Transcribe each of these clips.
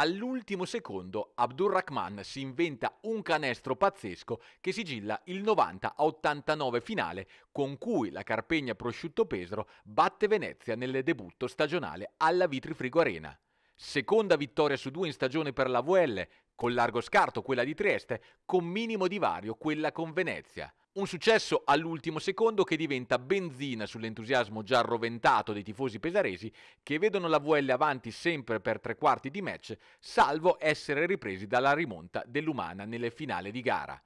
All'ultimo secondo Abdurrahman si inventa un canestro pazzesco che sigilla il 90 89 finale con cui la Carpegna Prosciutto Pesaro batte Venezia nel debutto stagionale alla Vitrifrigo Arena. Seconda vittoria su due in stagione per la VL, con largo scarto quella di Trieste, con minimo divario quella con Venezia. Un successo all'ultimo secondo che diventa benzina sull'entusiasmo già arroventato dei tifosi pesaresi che vedono la VL avanti sempre per tre quarti di match, salvo essere ripresi dalla rimonta dell'Umana nelle finali di gara.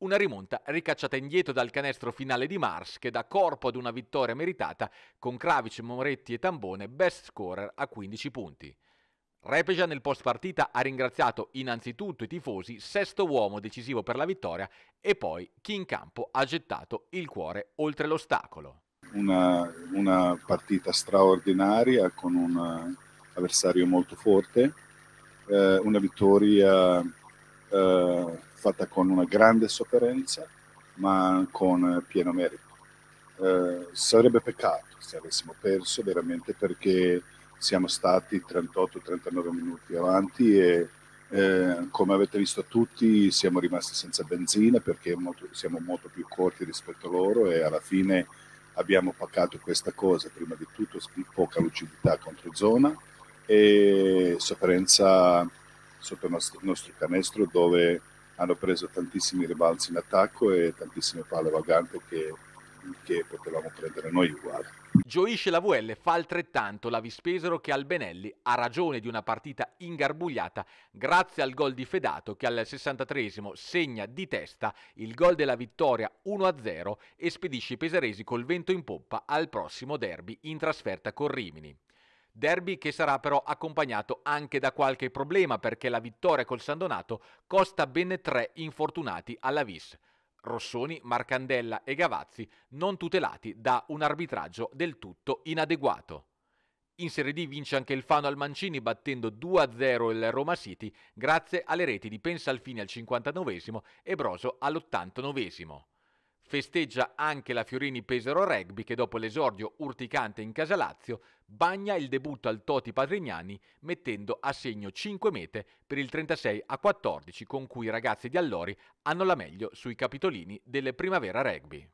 Una rimonta ricacciata indietro dal canestro finale di Mars che dà corpo ad una vittoria meritata con Kravic, Moretti e Tambone best scorer a 15 punti. Repeja nel post partita ha ringraziato innanzitutto i tifosi, sesto uomo decisivo per la vittoria e poi chi in campo ha gettato il cuore oltre l'ostacolo. Una, una partita straordinaria con un eh, avversario molto forte, eh, una vittoria eh, fatta con una grande sofferenza ma con pieno merito. Eh, sarebbe peccato se avessimo perso veramente perché siamo stati 38-39 minuti avanti e eh, come avete visto tutti siamo rimasti senza benzina perché molto, siamo molto più corti rispetto a loro e alla fine abbiamo pagato questa cosa, prima di tutto poca lucidità contro zona e sofferenza sotto il nostro, nostro canestro dove hanno preso tantissimi ribalzi in attacco e tantissime palle vaganti che che potevamo prendere noi uguali. Gioisce la VL, fa altrettanto la Vispesero che Albenelli ha ragione di una partita ingarbugliata grazie al gol di Fedato che al 63 segna di testa il gol della vittoria 1-0 e spedisce i pesaresi col vento in poppa al prossimo derby in trasferta con Rimini. Derby che sarà però accompagnato anche da qualche problema perché la vittoria col San Donato costa ben tre infortunati alla Vis. Rossoni, Marcandella e Gavazzi non tutelati da un arbitraggio del tutto inadeguato. In Serie D vince anche il Fano al Mancini battendo 2-0 il Roma City grazie alle reti di Pensalfini al 59 e Broso all'89. Festeggia anche la Fiorini Pesaro Rugby che dopo l'esordio urticante in Casalazio bagna il debutto al Toti Padrignani mettendo a segno 5 mete per il 36 a 14 con cui i ragazzi di Allori hanno la meglio sui capitolini delle Primavera Rugby.